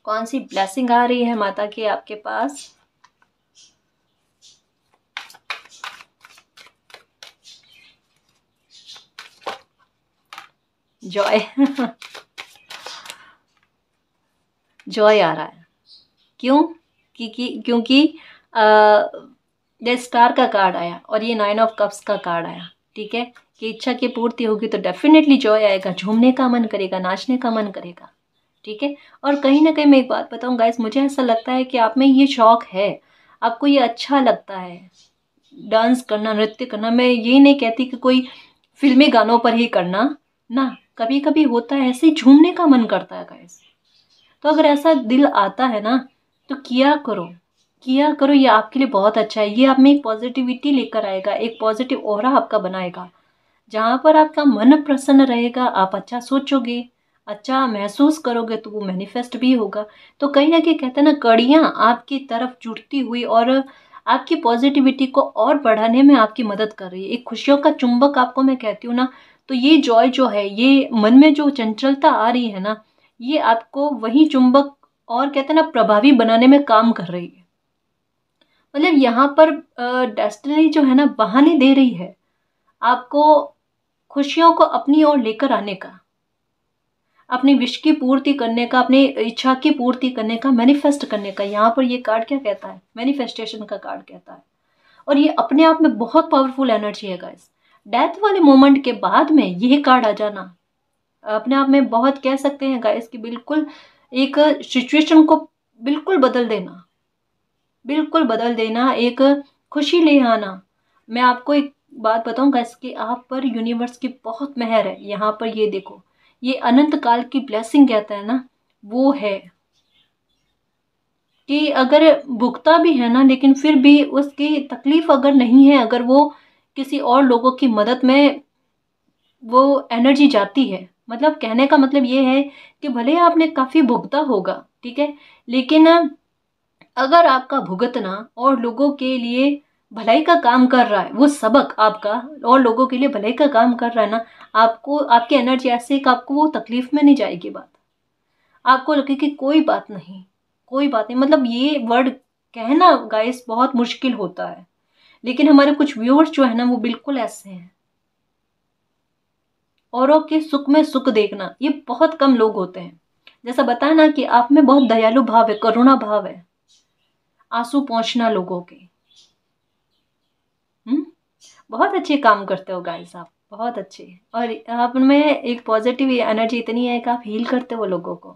कौन सी ब्लेसिंग आ रही है माता की आपके पास जॉय जॉय आ रहा है क्यों क्योंकि क्योंकि स्टार का कार्ड आया और ये नाइन ऑफ कप्स का कार्ड आया ठीक है कि इच्छा की पूर्ति होगी तो डेफिनेटली जॉय आएगा झूमने का मन करेगा नाचने का मन करेगा ठीक है और कहीं ना कहीं मैं एक बात बताऊँ गाइस मुझे ऐसा लगता है कि आप में ये शौक़ है आपको ये अच्छा लगता है डांस करना नृत्य करना मैं ये नहीं कहती कि कोई फिल्मी गानों पर ही करना ना कभी कभी होता है ऐसे झूमने का मन करता है गाइस तो अगर ऐसा दिल आता है ना तो किया करो किया करो ये आपके लिए बहुत अच्छा है ये आप में एक पॉजिटिविटी लेकर आएगा एक पॉजिटिव और आपका बनाएगा जहाँ पर आपका मन प्रसन्न रहेगा आप अच्छा सोचोगे अच्छा महसूस करोगे तो वो मैनिफेस्ट भी होगा तो कहीं ना कहीं कहते हैं ना कड़ियाँ आपकी तरफ जुड़ती हुई और आपकी पॉजिटिविटी को और बढ़ाने में आपकी मदद कर रही है एक खुशियों का चुंबक आपको मैं कहती हूँ ना तो ये जॉय जो है ये मन में जो चंचलता आ रही है ना ये आपको वही चुंबक और कहते हैं ना प्रभावी बनाने में काम कर रही है मतलब यहाँ पर डेस्टिनी जो है ना बहाने दे रही है आपको खुशियों को अपनी ओर लेकर आने का अपनी विश की पूर्ति करने का अपनी इच्छा की पूर्ति करने का मैनिफेस्ट करने का यहाँ पर ये कार्ड क्या कहता है मैनिफेस्टेशन का कार्ड कहता है और ये अपने आप में बहुत पावरफुल एनर्जी है गाइस डेथ वाले मोमेंट के बाद में यह कार्ड आ जाना अपने आप में बहुत कह सकते हैं गाइस कि बिल्कुल एक सिचुएशन को बिल्कुल बदल देना बिल्कुल बदल देना एक खुशी ले आना मैं आपको एक बात बताऊं गाइस कि आप पर यूनिवर्स की बहुत मेहर है यहाँ पर ये देखो ये अनंत काल की ब्लेसिंग कहते हैं ना वो है कि अगर भुगता भी है ना लेकिन फिर भी उसकी तकलीफ़ अगर नहीं है अगर वो किसी और लोगों की मदद में वो एनर्जी जाती है मतलब कहने का मतलब ये है कि भले आपने काफ़ी भुगता होगा ठीक है लेकिन अगर आपका भुगतना और लोगों के लिए भलाई का काम कर रहा है वो सबक आपका और लोगों के लिए भलाई का काम कर रहा है ना आपको आपकी एनर्जी ऐसे कि आपको वो तकलीफ में नहीं जाएगी बात आपको लगे कि कोई बात नहीं कोई बात नहीं मतलब ये वर्ड कहना गाइस बहुत मुश्किल होता है लेकिन हमारे कुछ व्यूअर्स जो है ना वो बिल्कुल ऐसे हैं औरों के सुख में सुख देखना ये बहुत कम लोग होते हैं जैसा बताया ना कि आप में बहुत दयालु भाव है करुणा भाव है आंसू पहुंचना लोगों के हम्म? बहुत अच्छे काम करते हो गाइस आप बहुत अच्छे और आप में एक पॉजिटिव एनर्जी इतनी है कि आप हील करते हो लोगों को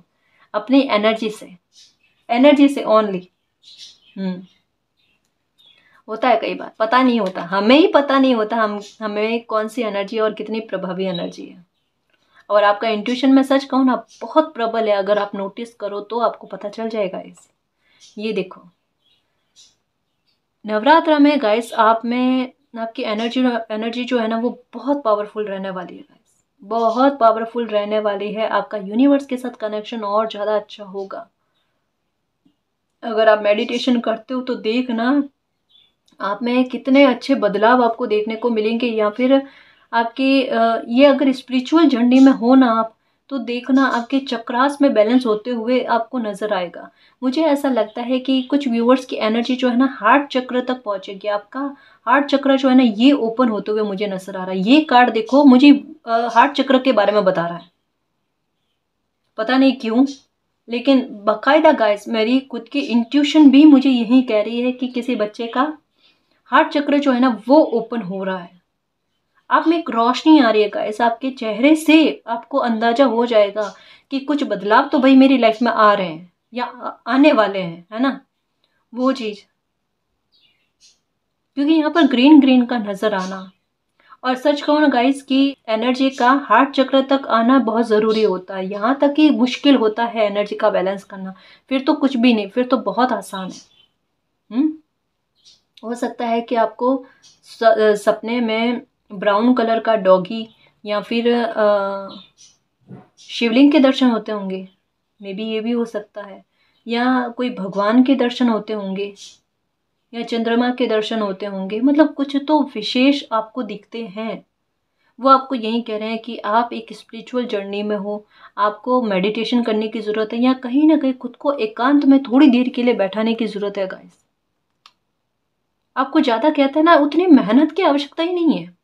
अपनी एनर्जी से एनर्जी से ओनली हम्म। होता है कई बार पता नहीं होता हमें ही पता नहीं होता हम हमें कौन सी एनर्जी और कितनी प्रभावी एनर्जी है और आपका इंट्यूशन में सच कहूँ ना बहुत प्रबल है अगर आप नोटिस करो तो आपको पता चल जाएगा इस ये देखो नवरात्रा में गाइस आप में आपकी एनर्जी एनर्जी जो है ना वो बहुत पावरफुल रहने वाली है गाइस बहुत पावरफुल रहने वाली है आपका यूनिवर्स के साथ कनेक्शन और ज़्यादा अच्छा होगा अगर आप मेडिटेशन करते हो तो देखना आप में कितने अच्छे बदलाव आपको देखने को मिलेंगे या फिर आपकी ये अगर स्पिरिचुअल जर्नी में हो ना आप तो देखना आपके चक्रास में बैलेंस होते हुए आपको नज़र आएगा मुझे ऐसा लगता है कि कुछ व्यूवर्स की एनर्जी जो है ना हार्ट चक्र तक पहुँचेगी आपका हार्ट चक्र जो है ना ये ओपन होते हुए मुझे नज़र आ रहा है ये कार्ड देखो मुझे हार्ट चक्र के बारे में बता रहा है पता नहीं क्यों लेकिन बाकायदा गाइस मेरी खुद की इंट्यूशन भी मुझे यही कह रही है कि किसी बच्चे का हार्ट चक्र जो है ना वो ओपन हो रहा है आप में एक रोशनी आ रही है गाइस आपके चेहरे से आपको अंदाजा हो जाएगा कि कुछ बदलाव तो भाई मेरी लाइफ में आ रहे हैं या आने वाले हैं है ना वो चीज़ क्योंकि यहाँ पर ग्रीन ग्रीन का नज़र आना और सच कहो ना गाइस की एनर्जी का हार्ट चक्र तक आना बहुत ज़रूरी होता है यहाँ तक कि मुश्किल होता है एनर्जी का बैलेंस करना फिर तो कुछ भी नहीं फिर तो बहुत आसान है हुँ? हम्म? हो सकता है कि आपको सपने में ब्राउन कलर का डॉगी या फिर शिवलिंग के दर्शन होते होंगे मे बी ये भी हो सकता है या कोई भगवान के दर्शन होते होंगे या चंद्रमा के दर्शन होते होंगे मतलब कुछ तो विशेष आपको दिखते हैं वो आपको यही कह रहे हैं कि आप एक स्पिरिचुअल जर्नी में हो आपको मेडिटेशन करने की ज़रूरत है या कहीं ना कहीं खुद को एकांत में थोड़ी देर के लिए बैठाने की ज़रूरत है गाइस आपको ज़्यादा कहते हैं ना उतनी मेहनत की आवश्यकता ही नहीं है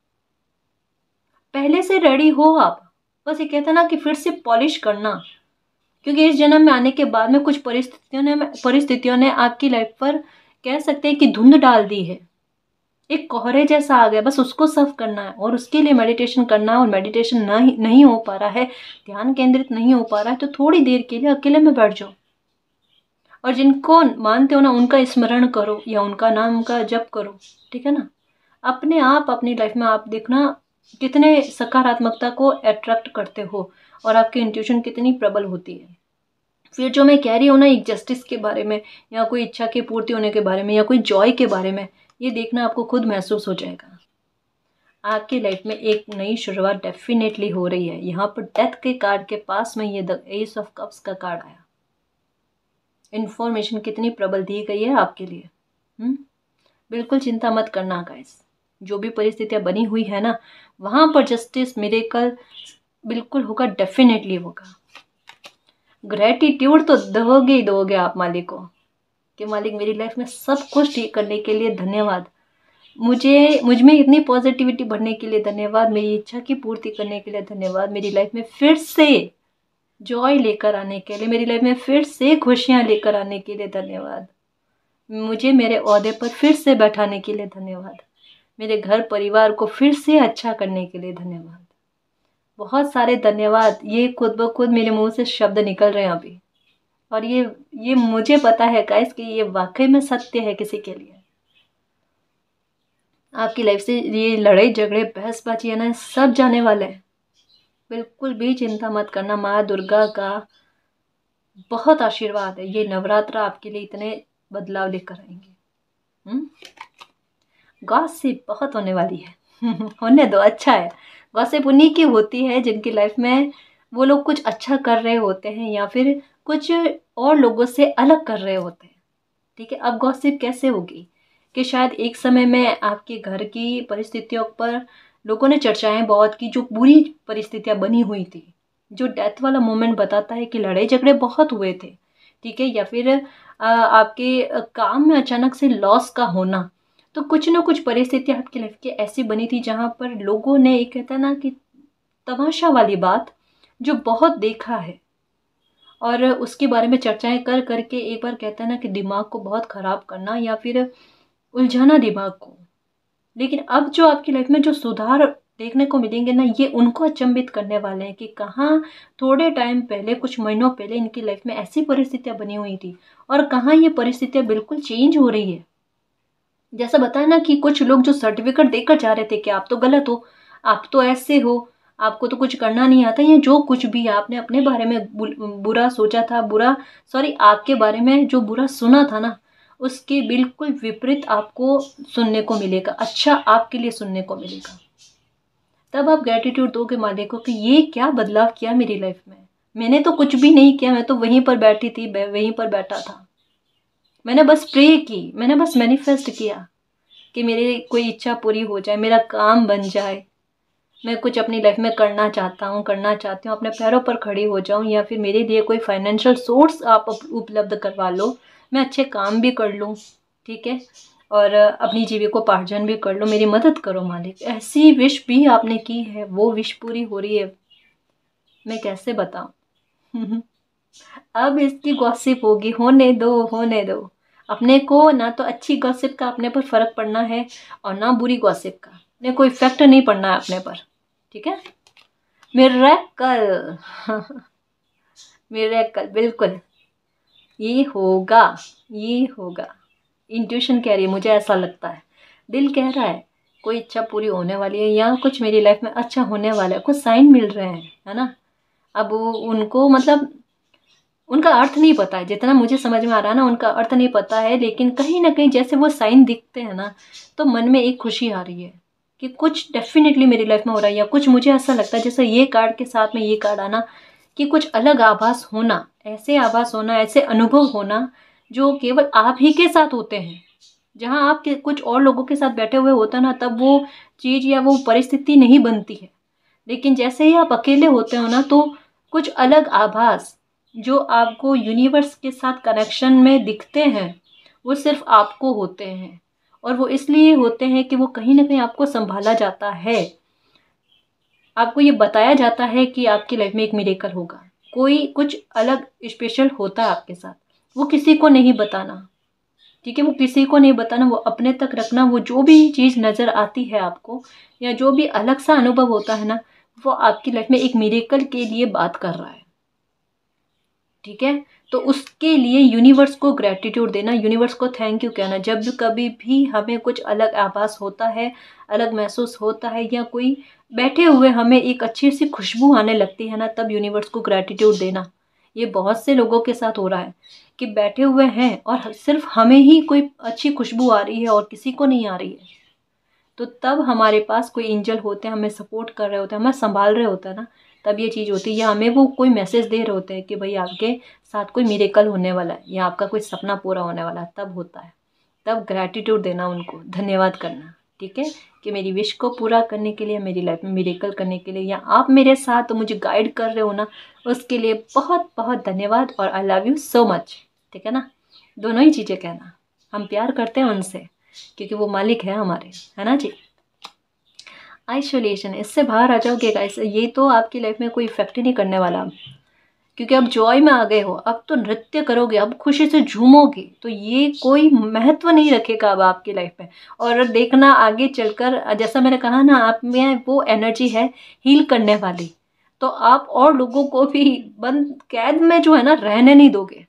पहले से रेडी हो आप बस ये कहता ना कि फिर से पॉलिश करना क्योंकि इस जन्म में आने के बाद में कुछ परिस्थितियों ने परिस्थितियों ने आपकी लाइफ पर कह सकते हैं कि धुंध डाल दी है एक कोहरे जैसा आ गया बस उसको सर्व करना है और उसके लिए मेडिटेशन करना है और मेडिटेशन नहीं नहीं हो पा रहा है ध्यान केंद्रित नहीं हो पा रहा है तो थोड़ी देर के लिए अकेले में बैठ जाओ और जिनको मानते हो ना उनका स्मरण करो या उनका नाम का जप करो ठीक है ना अपने आप अपनी लाइफ में आप देखना कितने सकारात्मकता को अट्रैक्ट करते हो और आपकी इंट्यूशन कितनी प्रबल होती है फिर जो मैं कह रही हूँ ना एक जस्टिस के बारे में या कोई इच्छा की पूर्ति होने के बारे में या कोई जॉय के बारे में ये देखना आपको खुद महसूस हो जाएगा आपके लाइफ में एक नई शुरुआत डेफिनेटली हो रही है यहाँ पर डेथ के कार्ड के पास में ये द एस ऑफ कप्स का कार्ड आया इन्फॉर्मेशन कितनी प्रबल दी गई है आपके लिए हुँ? हम्म? बिल्कुल चिंता मत करना गाइस जो भी परिस्थितियाँ बनी हुई है ना वहाँ पर जस्टिस मिरेकल बिल्कुल होगा डेफिनेटली होगा ग्रेटिट्यूड तो दोगे ही दोगे आप मालिक को कि मालिक मेरी लाइफ में सब कुछ ठीक करने के लिए धन्यवाद मुझे मुझ में इतनी पॉजिटिविटी बढ़ने के लिए धन्यवाद मेरी इच्छा की पूर्ति करने के लिए धन्यवाद मेरी लाइफ में फिर से जॉय लेकर आने के लिए मेरी लाइफ में फिर से खुशियाँ लेकर आने के लिए धन्यवाद मुझे मेरे अहदे पर फिर से बैठाने के लिए धन्यवाद मेरे घर परिवार को फिर से अच्छा करने के लिए धन्यवाद बहुत सारे धन्यवाद ये खुद ब खुद मेरे मुंह से शब्द निकल रहे हैं अभी और ये ये मुझे पता है गाइस कि ये वाकई में सत्य है किसी के लिए आपकी लाइफ से ये लड़ाई झगड़े बहस बाजी है ना सब जाने वाले हैं बिल्कुल भी चिंता मत करना माँ दुर्गा का बहुत आशीर्वाद है ये नवरात्र आपके लिए इतने बदलाव लेकर आएंगे हुँ? हम्म? गॉसिप बहुत होने वाली है होने दो अच्छा है गॉसिप उन्हीं की होती है जिनकी लाइफ में वो लोग कुछ अच्छा कर रहे होते हैं या फिर कुछ और लोगों से अलग कर रहे होते हैं ठीक है अब गॉसिप कैसे होगी कि शायद एक समय में आपके घर की परिस्थितियों पर लोगों ने चर्चाएं बहुत की जो बुरी परिस्थितियाँ बनी हुई थी जो डेथ वाला मोमेंट बताता है कि लड़ाई झगड़े बहुत हुए थे ठीक है या फिर आपके काम में अचानक से लॉस का होना तो कुछ ना कुछ परिस्थितियाँ आपकी लाइफ की ऐसी बनी थी जहाँ पर लोगों ने एक कहता ना कि तमाशा वाली बात जो बहुत देखा है और उसके बारे में चर्चाएं कर करके एक बार कहता है ना कि दिमाग को बहुत ख़राब करना या फिर उलझाना दिमाग को लेकिन अब जो आपकी लाइफ में जो सुधार देखने को मिलेंगे ना ये उनको अचंभित करने वाले हैं कि कहाँ थोड़े टाइम पहले कुछ महीनों पहले इनकी लाइफ में ऐसी परिस्थितियाँ बनी हुई थी और कहाँ ये परिस्थितियाँ बिल्कुल चेंज हो रही है जैसा बताया ना कि कुछ लोग जो सर्टिफिकेट देकर जा रहे थे कि आप तो गलत हो आप तो ऐसे हो आपको तो कुछ करना नहीं आता या जो कुछ भी आपने अपने बारे में बुरा सोचा था बुरा सॉरी आपके बारे में जो बुरा सुना था ना उसके बिल्कुल विपरीत आपको सुनने को मिलेगा अच्छा आपके लिए सुनने को मिलेगा तब आप ग्रेटिट्यूड दोगे मालिक को कि ये क्या बदलाव किया मेरी लाइफ में मैंने तो कुछ भी नहीं किया मैं तो वहीं पर बैठी थी वहीं पर बैठा था मैंने बस प्रे की मैंने बस मैनिफेस्ट किया कि मेरी कोई इच्छा पूरी हो जाए मेरा काम बन जाए मैं कुछ अपनी लाइफ में करना चाहता हूँ करना चाहती हूँ अपने पैरों पर खड़ी हो जाऊँ या फिर मेरे लिए कोई फाइनेंशियल सोर्स आप उपलब्ध करवा लो मैं अच्छे काम भी कर लूँ ठीक है और अपनी जीविकोपार्जन भी कर लो मेरी मदद करो मालिक ऐसी विश भी आपने की है वो विश पूरी हो रही है मैं कैसे बताऊँ अब इसकी गॉसिप होगी होने दो होने दो अपने को ना तो अच्छी गॉसिप का अपने पर फ़र्क पड़ना है और ना बुरी गॉसिप का अपने को इफ़ेक्ट नहीं पड़ना है अपने पर ठीक है मेरे कल मेरे कल बिल्कुल ये होगा ये होगा इंट्यूशन कह रही है मुझे ऐसा लगता है दिल कह रहा है कोई इच्छा पूरी होने वाली है या कुछ मेरी लाइफ में अच्छा होने वाला है कुछ साइन मिल रहे हैं है ना अब उनको मतलब उनका अर्थ नहीं पता है जितना मुझे समझ में आ रहा है ना उनका अर्थ नहीं पता है लेकिन कहीं ना कहीं जैसे वो साइन दिखते हैं ना तो मन में एक खुशी आ रही है कि कुछ डेफिनेटली मेरी लाइफ में हो रहा है या कुछ मुझे ऐसा लगता है जैसे ये कार्ड के साथ में ये कार्ड आना कि कुछ अलग आभास होना ऐसे आभास होना ऐसे अनुभव होना जो केवल आप ही के साथ होते हैं जहाँ आप कुछ और लोगों के साथ बैठे हुए होता ना तब वो चीज़ या वो परिस्थिति नहीं बनती है लेकिन जैसे ही आप अकेले होते हो ना तो कुछ अलग आभास जो आपको यूनिवर्स के साथ कनेक्शन में दिखते हैं वो सिर्फ आपको होते हैं और वो इसलिए होते हैं कि वो कहीं ना कहीं आपको संभाला जाता है आपको ये बताया जाता है कि आपकी लाइफ में एक मेरेकल होगा कोई कुछ अलग स्पेशल होता है आपके साथ वो किसी को नहीं बताना ठीक है वो किसी को नहीं बताना वो अपने तक रखना वो जो भी चीज़ नज़र आती है आपको या जो भी अलग सा अनुभव होता है ना वो आपकी लाइफ में एक मेरेकल के लिए बात कर रहा है ठीक है तो उसके लिए यूनिवर्स को ग्रेटिट्यूड देना यूनिवर्स को थैंक यू कहना जब कभी भी हमें कुछ अलग आभास होता है अलग महसूस होता है या कोई बैठे हुए हमें एक अच्छी सी खुशबू आने लगती है ना तब यूनिवर्स को ग्रेटिट्यूड देना ये बहुत से लोगों के साथ हो रहा है कि बैठे हुए हैं और सिर्फ हमें ही कोई अच्छी खुशबू आ रही है और किसी को नहीं आ रही है तो तब हमारे पास कोई एंजल होते हैं हमें सपोर्ट कर रहे होते हैं हमें संभाल रहे होते हैं ना तब ये चीज़ होती है या हमें वो कोई मैसेज दे रहे होते हैं कि भाई आपके साथ कोई मेरेकल होने वाला है या आपका कोई सपना पूरा होने वाला है तब होता है तब ग्रैटिट्यूड देना उनको धन्यवाद करना ठीक है कि मेरी विश को पूरा करने के लिए मेरी लाइफ में मेरेकल करने के लिए या आप मेरे साथ तो मुझे गाइड कर रहे हो ना उसके लिए बहुत बहुत धन्यवाद और I love you so much ठीक है ना दोनों ही चीज़ें कहना हम प्यार करते हैं उनसे क्योंकि वो मालिक है हमारे है ना जी आइसोलेशन इससे बाहर आ जाओगे गाइस ये तो आपकी लाइफ में कोई इफेक्ट ही नहीं करने वाला क्योंकि अब जॉय में आ गए हो अब तो नृत्य करोगे अब खुशी से झूमोगे तो ये कोई महत्व नहीं रखेगा अब आपकी लाइफ में और देखना आगे चलकर जैसा मैंने कहा ना आप में वो एनर्जी है हील करने वाली तो आप और लोगों को भी बंद कैद में जो है ना रहने नहीं दोगे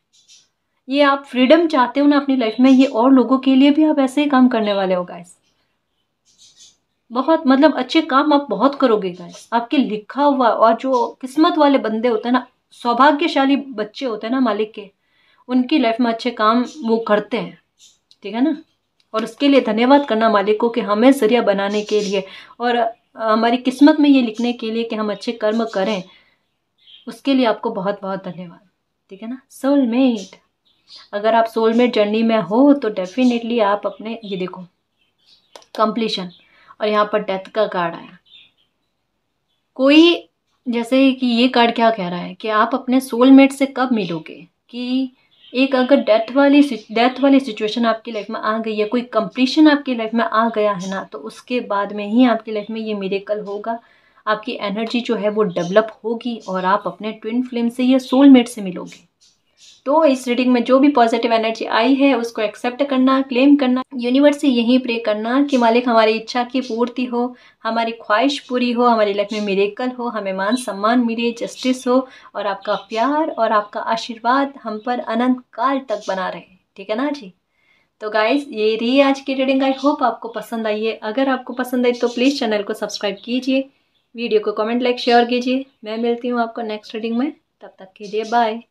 ये आप फ्रीडम चाहते हो ना अपनी लाइफ में ये और लोगों के लिए भी आप ऐसे ही काम करने वाले हो गाइस बहुत मतलब अच्छे काम आप बहुत करोगे गाइस आपके लिखा हुआ और जो किस्मत वाले बंदे होते हैं ना सौभाग्यशाली बच्चे होते हैं ना मालिक के उनकी लाइफ में अच्छे काम वो करते हैं ठीक है ना और उसके लिए धन्यवाद करना मालिक को कि हमें जरिया बनाने के लिए और हमारी किस्मत में ये लिखने के लिए कि हम अच्छे कर्म करें उसके लिए आपको बहुत बहुत धन्यवाद ठीक है ना सोलमेट अगर आप सोलमेट जर्नी में हो तो डेफिनेटली आप अपने ये देखो कंप्लीशन और यहाँ पर डेथ का कार्ड आया कोई जैसे कि ये कार्ड क्या कह रहा है कि आप अपने सोलमेट से कब मिलोगे कि एक अगर डेथ वाली डेथ वाली सिचुएशन आपकी लाइफ में आ गई है कोई कंप्लीशन आपकी लाइफ में आ गया है ना तो उसके बाद में ही आपकी लाइफ में ये मेरेकल होगा आपकी एनर्जी जो है वो डेवलप होगी और आप अपने ट्विन फ्लेम से या सोलमेट से मिलोगे तो इस रीडिंग में जो भी पॉजिटिव एनर्जी आई है उसको एक्सेप्ट करना क्लेम करना यूनिवर्स से यही प्रे करना कि मालिक हमारी इच्छा की पूर्ति हो हमारी ख्वाहिश पूरी हो हमारी लाइफ में मेरेकल हो हमें मान सम्मान मिले जस्टिस हो और आपका प्यार और आपका आशीर्वाद हम पर अनंत काल तक बना रहे ठीक है ना जी तो गाइज ये रही आज की रीडिंग आई होप आपको पसंद आई है अगर आपको पसंद आई तो प्लीज़ चैनल को सब्सक्राइब कीजिए वीडियो को कमेंट लाइक शेयर कीजिए मैं मिलती हूँ आपको नेक्स्ट रीडिंग में तब तक कीजिए बाय